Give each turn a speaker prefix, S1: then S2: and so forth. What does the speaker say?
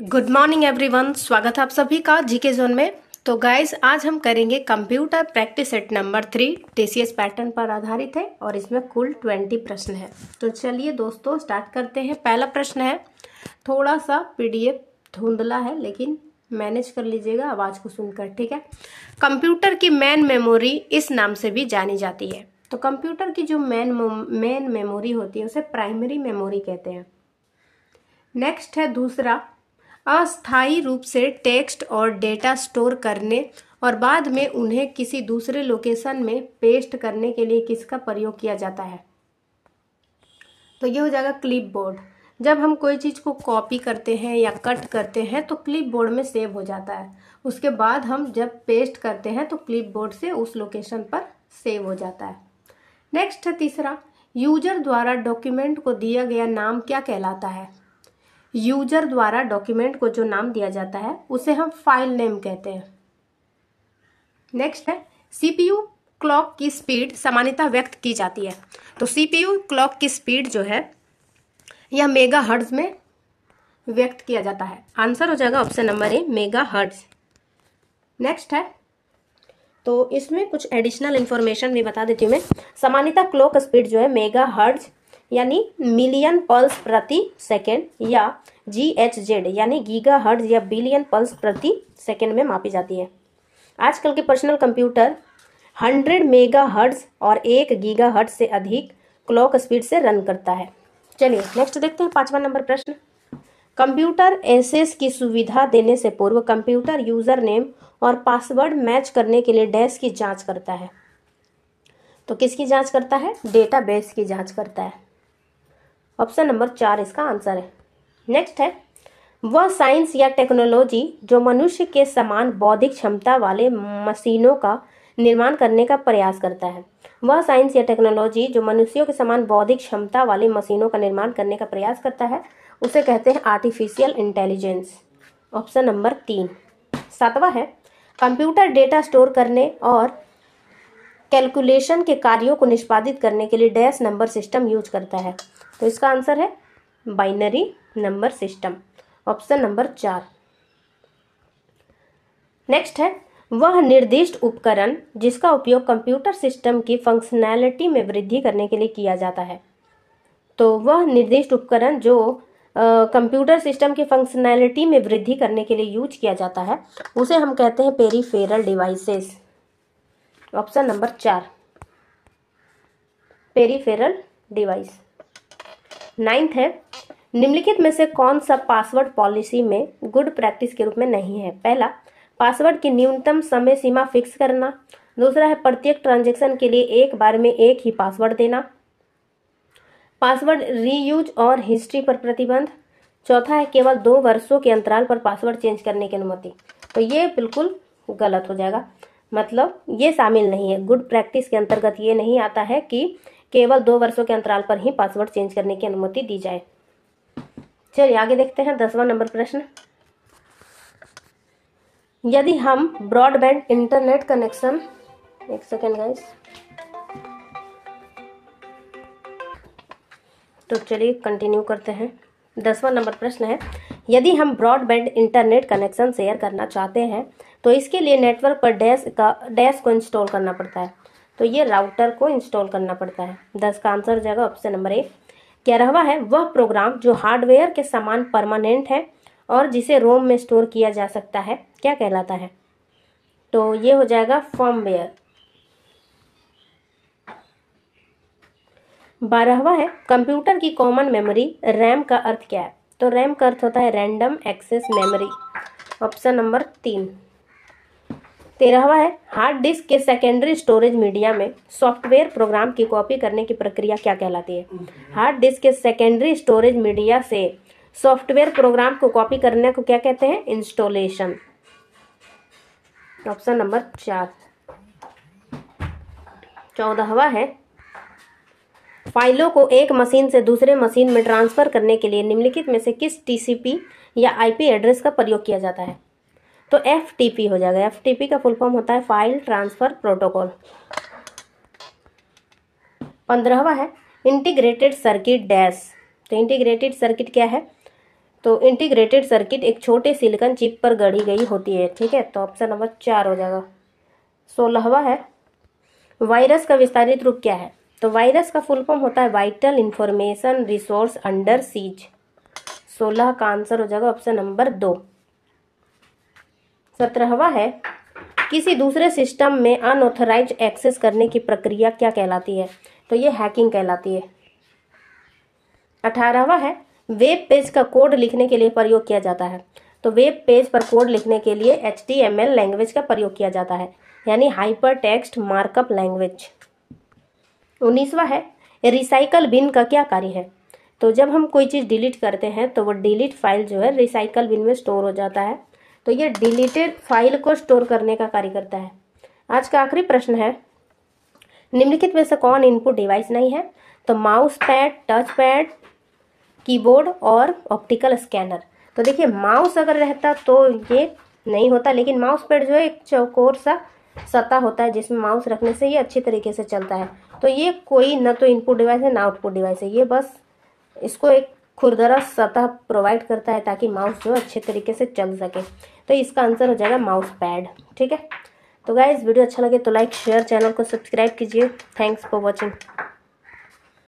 S1: good morning one स्वागत है आप सभी का जीके जोन में तो गाइज आज हम करेंगे computer practice set number three TCS pattern पर आधारित है और इसमें कुल ट्वेंटी प्रश्न है तो चलिए दोस्तों स्टार्ट करते हैं पहला प्रश्न है थोड़ा सा पीडीएफ धुंधला है लेकिन मैनेज कर लीजिएगा आवाज़ को सुनकर ठीक है कंप्यूटर की मेन मेमोरी इस नाम से भी जानी जाती है तो कंप्यूटर की जो मेन मेन मेमोरी होती है उसे प्राइमरी मेमोरी कहते हैं नेक्स्ट है दूसरा अस्थायी रूप से टेक्स्ट और डेटा स्टोर करने और बाद में उन्हें किसी दूसरे लोकेशन में पेस्ट करने के लिए किसका प्रयोग किया जाता है तो ये हो जाएगा क्लिपबोर्ड जब हम कोई चीज़ को कॉपी करते हैं या कट करते हैं तो क्लिपबोर्ड में सेव हो जाता है उसके बाद हम जब पेस्ट करते हैं तो क्लिपबोर्ड से उस लोकेशन पर सेव हो जाता है नेक्स्ट है तीसरा यूजर द्वारा डॉक्यूमेंट को दिया गया नाम क्या कहलाता है यूजर द्वारा डॉक्यूमेंट को जो नाम दिया जाता है उसे हम फाइल नेम कहते हैं नेक्स्ट है सीपीयू क्लॉक की स्पीड सामान्यता व्यक्त की जाती है तो सीपीयू क्लॉक की स्पीड जो है यह मेगा हर्ट्ज में व्यक्त किया जाता है आंसर हो जाएगा option number A mega hertz next है तो इसमें कुछ एडिशनल इन्फॉर्मेशन भी बता देती हूँ मैं सामान्यता क्लॉक स्पीड जो है मेगा हर्ट्ज यानी मिलियन पल्स प्रति सेकेंड या जी एच जेड यानी गीगा हर्ड या बिलियन पल्स प्रति सेकेंड में मापी जाती है आजकल के personal computer hundred mega hertz और एक गीगा हर्ड से अधिक क्लॉक स्पीड से रन करता है चलिए नेक्स्ट देखते हैं पाँचवा नंबर प्रश्न कंप्यूटर एसेस की सुविधा देने से पूर्व कंप्यूटर यूज़र नेम और पासवर्ड मैच करने के लिए डैश की जांच करता है तो किसकी जांच करता है डेटाबेस की जांच करता है ऑप्शन नंबर चार इसका आंसर है नेक्स्ट है वह साइंस या टेक्नोलॉजी जो मनुष्य के समान बौद्धिक क्षमता वाले मशीनों का निर्माण करने का प्रयास करता है वह साइंस या टेक्नोलॉजी जो मनुष्यों के समान बौद्धिक क्षमता वाले मशीनों का निर्माण करने का प्रयास करता है उसे कहते हैं आर्टिफिशियल इंटेलिजेंस ऑप्शन नंबर तीन सातवा है कंप्यूटर डेटा स्टोर करने और कैलकुलेशन के कार्यों को निष्पादित करने के लिए डैश नंबर सिस्टम यूज करता है तो इसका आंसर है binary number system option number चार नेक्स्ट है वह निर्दिष्ट उपकरण जिसका उपयोग कंप्यूटर सिस्टम की फंक्शनैलिटी में वृद्धि करने के लिए किया जाता है तो वह निर्दिष्ट उपकरण जो कंप्यूटर सिस्टम की फंक्शनैलिटी में वृद्धि करने के लिए यूज किया जाता है उसे हम कहते हैं पेरीफेरल डिवाइसेस ऑप्शन नंबर चार पेरीफेरल डिवाइस नाइन्थ है निम्नलिखित में से कौन सा पासवर्ड पॉलिसी में गुड प्रैक्टिस के रूप में नहीं है पहला पासवर्ड की न्यूनतम समय सीमा फिक्स करना दूसरा है प्रत्येक ट्रांजेक्शन के लिए एक बार में एक ही पासवर्ड देना पासवर्ड रीयूज और हिस्ट्री पर प्रतिबंध चौथा है केवल दो वर्षों के अंतराल पर पासवर्ड चेंज करने की अनुमति तो ये बिल्कुल गलत हो जाएगा मतलब ये शामिल नहीं है गुड प्रैक्टिस के अंतर्गत ये नहीं आता है कि केवल दो वर्षों के अंतराल पर ही पासवर्ड चेंज करने की अनुमति दी जाए चलिए आगे देखते हैं दसवां नंबर प्रश्न यदि हम ब्रॉडबैंड इंटरनेट कनेक्शन एक सेकेंड गाइस तो चलिए कंटिन्यू करते हैं दसवां नंबर प्रश्न है यदि हम ब्रॉडबैंड इंटरनेट कनेक्शन शेयर करना चाहते हैं तो इसके लिए नेटवर्क पर डैश का डैश को इंस्टॉल करना पड़ता है तो ये राउटर को इंस्टॉल करना पड़ता है दस का आंसर हो जाएगा ऑप्शन नंबर ए ग्यारहवा है वह प्रोग्राम जो हार्डवेयर के समान परमानेंट है और जिसे रोम में स्टोर किया जा सकता है क्या कहलाता है तो ये हो जाएगा फॉर्मवेयर बारहवा है कंप्यूटर की कॉमन मेमोरी रैम का अर्थ क्या है तो रैम का अर्थ होता है random access memory option number तीन तेरहवा है हार्ड डिस्क के सेकेंडरी स्टोरेज मीडिया में सॉफ्टवेयर प्रोग्राम की कॉपी करने की प्रक्रिया क्या कहलाती है हार्ड डिस्क के सेकेंडरी स्टोरेज मीडिया से सॉफ्टवेयर प्रोग्राम को कॉपी करने को क्या कहते हैं इंस्टॉलेशन ऑप्शन नंबर चार चौदहवा है फाइलों को एक मशीन से दूसरे मशीन में ट्रांसफ़र करने के लिए निम्नलिखित में से किस टीसीपी या आईपी एड्रेस का प्रयोग किया जाता है तो एफ हो जाएगा एफ का फुल फॉर्म होता है फाइल ट्रांसफ़र प्रोटोकॉल पंद्रहवा है इंटीग्रेटेड सर्किट डैश तो इंटीग्रेटेड सर्किट क्या है तो इंटीग्रेटेड सर्किट एक छोटे सिलिकन चिप पर गढ़ी गई होती है ठीक है तो ऑप्शन नंबर चार हो जाएगा सोलहवा है वायरस का विस्तारित रूप क्या है तो वायरस का फुल फॉर्म होता है vital information resource under siege सोलह का आंसर हो जाएगा ऑप्शन नंबर दो सत्रहवा है किसी दूसरे सिस्टम में अनऑथराइज एक्सेस करने की प्रक्रिया क्या कहलाती है तो ये हैकिंग कहलाती है अठारहवा है वेब पेज का कोड लिखने के लिए प्रयोग किया जाता है तो वेब पेज पर कोड लिखने के लिए एच लैंग्वेज का प्रयोग किया जाता है यानी हाइपर टेक्स्ट मार्कअप लैंग्वेज उन्नीसवा है रिसाइकल बिन का क्या कार्य है तो जब हम कोई चीज़ डिलीट करते हैं तो वो डिलीट फाइल जो है रिसाइकल बिन में स्टोर हो जाता है तो ये डिलीटेड फाइल को स्टोर करने का कार्य करता है आज का आखिरी प्रश्न है निम्नलिखित में से कौन इनपुट डिवाइस नहीं है तो mouse pad touch pad keyboard और ऑप्टिकल स्कैनर तो देखिए माउस अगर रहता तो ये नहीं होता लेकिन माउस पैड जो है एक चौकोर सा सतह होता है जिसमें माउस रखने से ये अच्छी तरीके से चलता है तो ये कोई ना तो इनपुट डिवाइस है ना आउटपुट डिवाइस है ये बस इसको एक खुरदरा सतह प्रोवाइड करता है ताकि माउस जो अच्छे तरीके से चल सके तो इसका आंसर हो जाएगा माउस पैड ठीक है तो गाइज वीडियो अच्छा लगे तो लाइक शेयर चैनल को सब्सक्राइब कीजिए थैंक्स फॉर वॉचिंग